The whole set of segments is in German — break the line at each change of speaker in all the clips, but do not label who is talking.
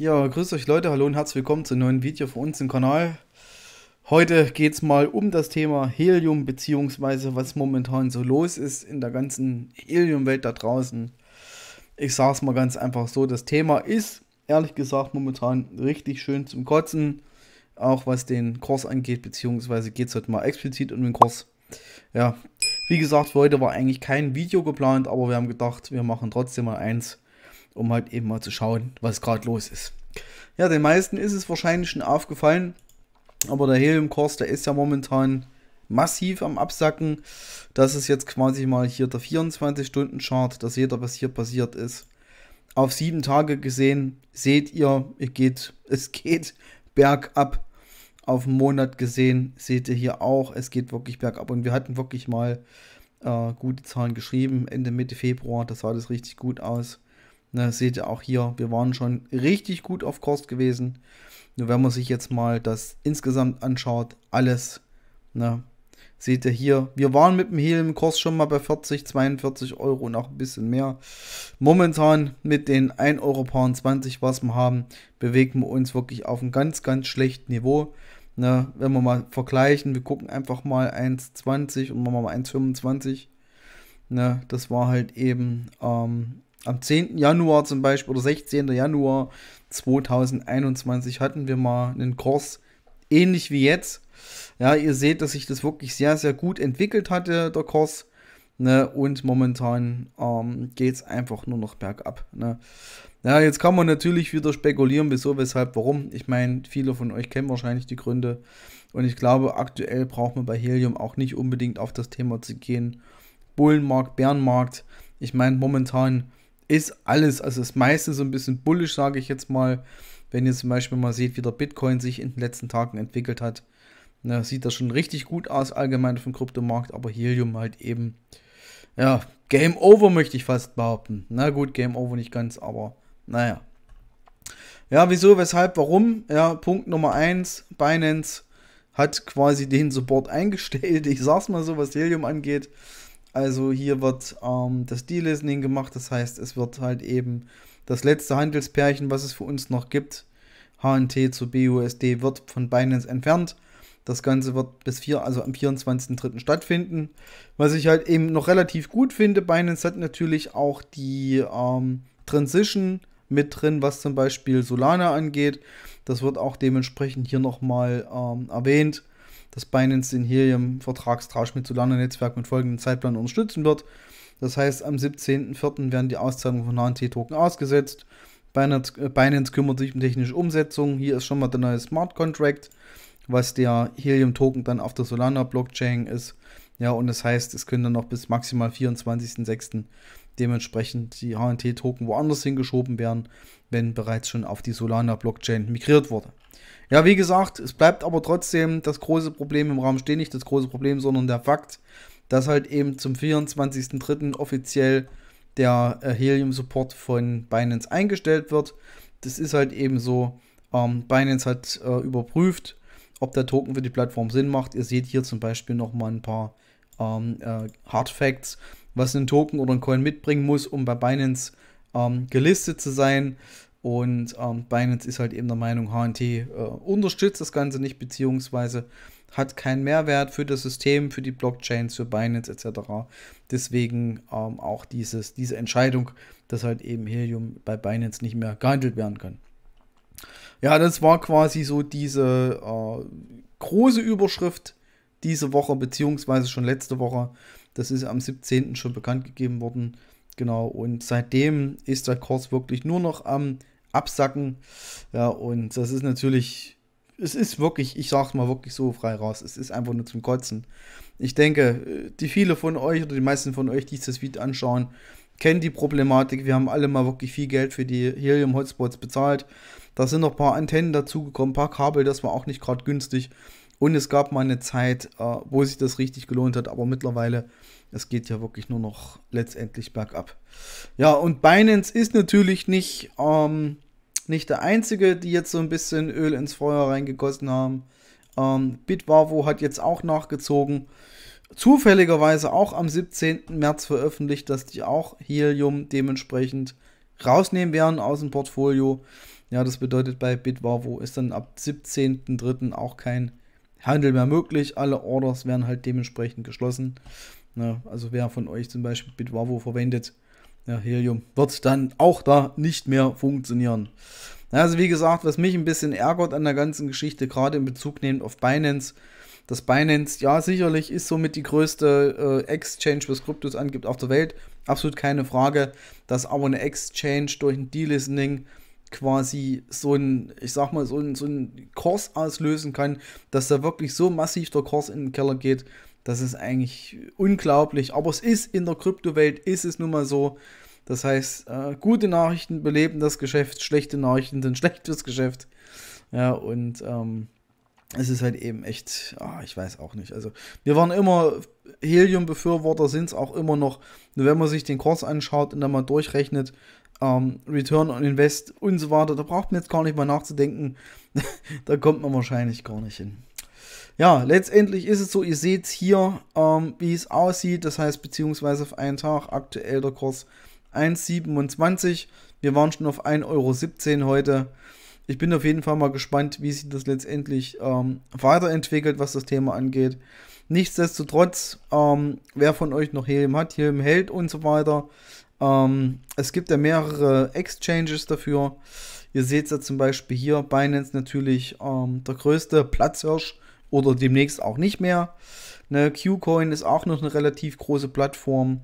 Ja, grüß euch Leute, hallo und herzlich willkommen zu einem neuen Video von uns im Kanal. Heute geht es mal um das Thema Helium, beziehungsweise was momentan so los ist in der ganzen Helium-Welt da draußen. Ich sage es mal ganz einfach so, das Thema ist, ehrlich gesagt, momentan richtig schön zum Kotzen, auch was den Kurs angeht, beziehungsweise geht es heute mal explizit um den Kurs. Ja, wie gesagt, heute war eigentlich kein Video geplant, aber wir haben gedacht, wir machen trotzdem mal eins, um halt eben mal zu schauen, was gerade los ist. Ja, den meisten ist es wahrscheinlich schon aufgefallen, aber der Helium-Kurs, der ist ja momentan massiv am Absacken. Das ist jetzt quasi mal hier der 24-Stunden-Chart, da seht ihr, was hier passiert ist. Auf sieben Tage gesehen, seht ihr, es geht, es geht bergab. Auf einen Monat gesehen, seht ihr hier auch, es geht wirklich bergab. Und wir hatten wirklich mal äh, gute Zahlen geschrieben, Ende, Mitte Februar, das sah das richtig gut aus. Ne, seht ihr auch hier, wir waren schon richtig gut auf Kurs gewesen. Nur wenn man sich jetzt mal das insgesamt anschaut, alles, ne, seht ihr hier, wir waren mit dem Hehl im Kurs schon mal bei 40, 42 Euro und auch ein bisschen mehr. Momentan mit den 1,20 Euro, was wir haben, bewegen wir uns wirklich auf ein ganz, ganz schlechtes Niveau. Ne, wenn wir mal vergleichen, wir gucken einfach mal 1,20 und machen mal 1,25. Ne, das war halt eben ähm, am 10. Januar zum Beispiel oder 16. Januar 2021 hatten wir mal einen Kurs ähnlich wie jetzt. Ja, ihr seht, dass sich das wirklich sehr, sehr gut entwickelt hatte, der Kurs. Ne? Und momentan ähm, geht es einfach nur noch bergab. Ne? Ja, jetzt kann man natürlich wieder spekulieren, wieso, weshalb, warum. Ich meine, viele von euch kennen wahrscheinlich die Gründe. Und ich glaube, aktuell braucht man bei Helium auch nicht unbedingt auf das Thema zu gehen. Bullenmarkt, Bärenmarkt. Ich meine, momentan ist alles, also das meiste so ein bisschen bullisch, sage ich jetzt mal. Wenn ihr zum Beispiel mal seht, wie der Bitcoin sich in den letzten Tagen entwickelt hat, na, sieht das schon richtig gut aus, allgemein auf dem Kryptomarkt, aber Helium halt eben, ja, Game Over möchte ich fast behaupten. Na gut, Game Over nicht ganz, aber naja. Ja, wieso, weshalb, warum? Ja, Punkt Nummer 1, Binance hat quasi den Support eingestellt. Ich sag's mal so, was Helium angeht. Also hier wird ähm, das Deal-Listening gemacht, das heißt, es wird halt eben das letzte Handelspärchen, was es für uns noch gibt, HNT zu BUSD, wird von Binance entfernt. Das Ganze wird bis vier, also am 24.03. stattfinden. Was ich halt eben noch relativ gut finde, Binance hat natürlich auch die ähm, Transition mit drin, was zum Beispiel Solana angeht. Das wird auch dementsprechend hier nochmal ähm, erwähnt dass Binance den hier im Vertragstausch mit Solana-Netzwerk mit folgendem Zeitplan unterstützen wird. Das heißt, am 17.04. werden die Auszahlungen von HNT-Token ausgesetzt. Binance, äh, Binance, kümmert sich um technische Umsetzung. Hier ist schon mal der neue Smart Contract, was der Helium-Token dann auf der Solana-Blockchain ist. Ja, und das heißt, es können dann noch bis maximal 24.06 dementsprechend die HNT-Token woanders hingeschoben werden, wenn bereits schon auf die Solana-Blockchain migriert wurde. Ja, wie gesagt, es bleibt aber trotzdem das große Problem im Raum stehen, nicht das große Problem, sondern der Fakt, dass halt eben zum 24.03. offiziell der äh, Helium-Support von Binance eingestellt wird. Das ist halt eben so. Ähm, Binance hat äh, überprüft, ob der Token für die Plattform Sinn macht. Ihr seht hier zum Beispiel nochmal ein paar ähm, äh, Hard Facts was ein Token oder ein Coin mitbringen muss, um bei Binance ähm, gelistet zu sein. Und ähm, Binance ist halt eben der Meinung, HNT äh, unterstützt das Ganze nicht, beziehungsweise hat keinen Mehrwert für das System, für die Blockchains, für Binance etc. Deswegen ähm, auch dieses, diese Entscheidung, dass halt eben Helium bei Binance nicht mehr gehandelt werden kann. Ja, das war quasi so diese äh, große Überschrift diese Woche, beziehungsweise schon letzte Woche. Das ist am 17. schon bekannt gegeben worden. Genau, und seitdem ist der Kurs wirklich nur noch am Absacken. Ja, und das ist natürlich, es ist wirklich, ich sag's mal wirklich so frei raus, es ist einfach nur zum Kotzen. Ich denke, die viele von euch oder die meisten von euch, die das Video anschauen, kennen die Problematik. Wir haben alle mal wirklich viel Geld für die Helium-Hotspots bezahlt. Da sind noch ein paar Antennen dazugekommen, ein paar Kabel, das war auch nicht gerade günstig. Und es gab mal eine Zeit, äh, wo sich das richtig gelohnt hat, aber mittlerweile, es geht ja wirklich nur noch letztendlich bergab. Ja, und Binance ist natürlich nicht, ähm, nicht der einzige, die jetzt so ein bisschen Öl ins Feuer reingegossen haben. Ähm, Bitwavo hat jetzt auch nachgezogen. Zufälligerweise auch am 17. März veröffentlicht, dass die auch Helium dementsprechend rausnehmen werden aus dem Portfolio. Ja, das bedeutet bei Bitwavo ist dann ab 17.03. auch kein Handel mehr möglich. Alle Orders werden halt dementsprechend geschlossen. Ja, also wer von euch zum Beispiel Bitwavo verwendet, ja, Helium, wird dann auch da nicht mehr funktionieren. Also wie gesagt, was mich ein bisschen ärgert an der ganzen Geschichte, gerade in Bezug nehmend auf Binance, dass Binance, ja sicherlich ist somit die größte äh, Exchange, was Kryptos angibt, auf der Welt, absolut keine Frage, dass aber eine Exchange durch ein Delisting quasi so ein, ich sag mal, so ein, so ein Kurs auslösen kann, dass da wirklich so massiv der Kurs in den Keller geht. Das ist eigentlich unglaublich. Aber es ist in der Kryptowelt, ist es nun mal so. Das heißt, äh, gute Nachrichten beleben das Geschäft, schlechte Nachrichten sind schlecht fürs Geschäft. Ja, und ähm, es ist halt eben echt, ah, ich weiß auch nicht. Also, wir waren immer Helium-Befürworter, sind es auch immer noch. Nur wenn man sich den Kurs anschaut und dann mal durchrechnet, ähm, Return on Invest und so weiter. Da braucht man jetzt gar nicht mal nachzudenken. da kommt man wahrscheinlich gar nicht hin. Ja, letztendlich ist es so, ihr seht hier, ähm, wie es aussieht. Das heißt, beziehungsweise auf einen Tag aktuell der Kurs 1,27. Wir waren schon auf 1,17 Euro heute. Ich bin auf jeden Fall mal gespannt, wie sich das letztendlich ähm, weiterentwickelt, was das Thema angeht. Nichtsdestotrotz, ähm, wer von euch noch Helium hat, Helium hält und so weiter, ähm, es gibt ja mehrere Exchanges dafür. Ihr seht es ja zum Beispiel hier, Binance natürlich ähm, der größte Platzhirsch oder demnächst auch nicht mehr. Ne, Qcoin ist auch noch eine relativ große Plattform.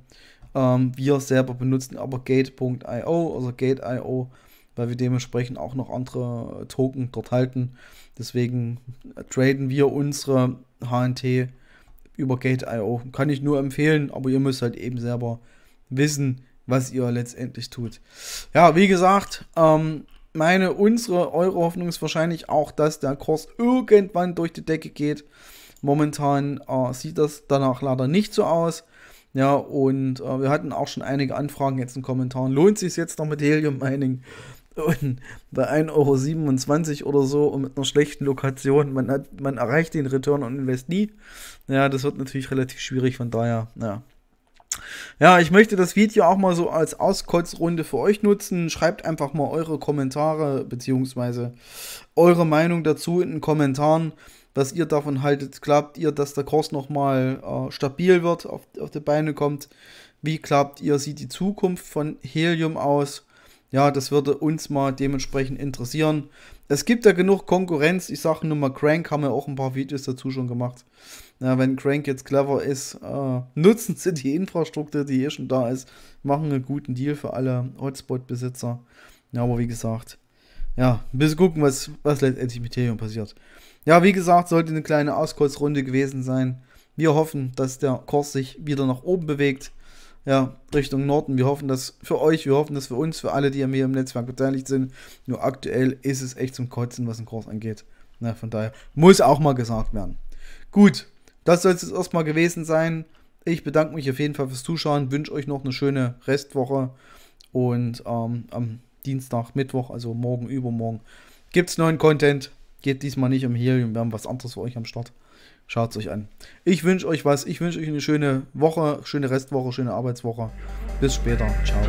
Ähm, wir selber benutzen aber Gate.io oder also Gate.io, weil wir dementsprechend auch noch andere Token dort halten. Deswegen traden wir unsere HNT über Gate.io. Kann ich nur empfehlen, aber ihr müsst halt eben selber wissen, was ihr letztendlich tut. Ja, wie gesagt, ähm, meine, unsere, eure Hoffnung ist wahrscheinlich auch, dass der Kurs irgendwann durch die Decke geht. Momentan äh, sieht das danach leider nicht so aus. Ja, und äh, wir hatten auch schon einige Anfragen jetzt in Kommentaren. Lohnt sich jetzt noch mit Helium Mining? Und bei 1,27 Euro oder so und mit einer schlechten Lokation, man, hat, man erreicht den Return on Invest nie. Ja, das wird natürlich relativ schwierig, von daher, ja. Ja, ich möchte das Video auch mal so als Auskotzrunde für euch nutzen. Schreibt einfach mal eure Kommentare bzw. eure Meinung dazu in den Kommentaren, was ihr davon haltet. Glaubt ihr, dass der Kurs nochmal äh, stabil wird, auf, auf die Beine kommt? Wie glaubt ihr, sieht die Zukunft von Helium aus? Ja, das würde uns mal dementsprechend interessieren. Es gibt ja genug Konkurrenz. Ich sage nur mal, Crank haben ja auch ein paar Videos dazu schon gemacht. Na, wenn Crank jetzt clever ist, äh, nutzen sie die Infrastruktur, die hier schon da ist, machen einen guten Deal für alle Hotspot-Besitzer. Ja, aber wie gesagt, ja, ein gucken, was, was letztendlich mit Ethereum passiert. Ja, wie gesagt, sollte eine kleine Auskurzrunde gewesen sein. Wir hoffen, dass der Kurs sich wieder nach oben bewegt. Ja, Richtung Norden. Wir hoffen dass für euch, wir hoffen dass für uns, für alle, die hier im Netzwerk beteiligt sind. Nur aktuell ist es echt zum Kotzen, was den Kurs angeht. Na, von daher muss auch mal gesagt werden. Gut, das soll es jetzt erstmal gewesen sein. Ich bedanke mich auf jeden Fall fürs Zuschauen, wünsche euch noch eine schöne Restwoche und ähm, am Dienstag, Mittwoch, also morgen, übermorgen, gibt es neuen Content. Geht diesmal nicht um Helium, wir haben was anderes für euch am Start. Schaut es euch an. Ich wünsche euch was, ich wünsche euch eine schöne Woche, schöne Restwoche, schöne Arbeitswoche. Bis später, ciao.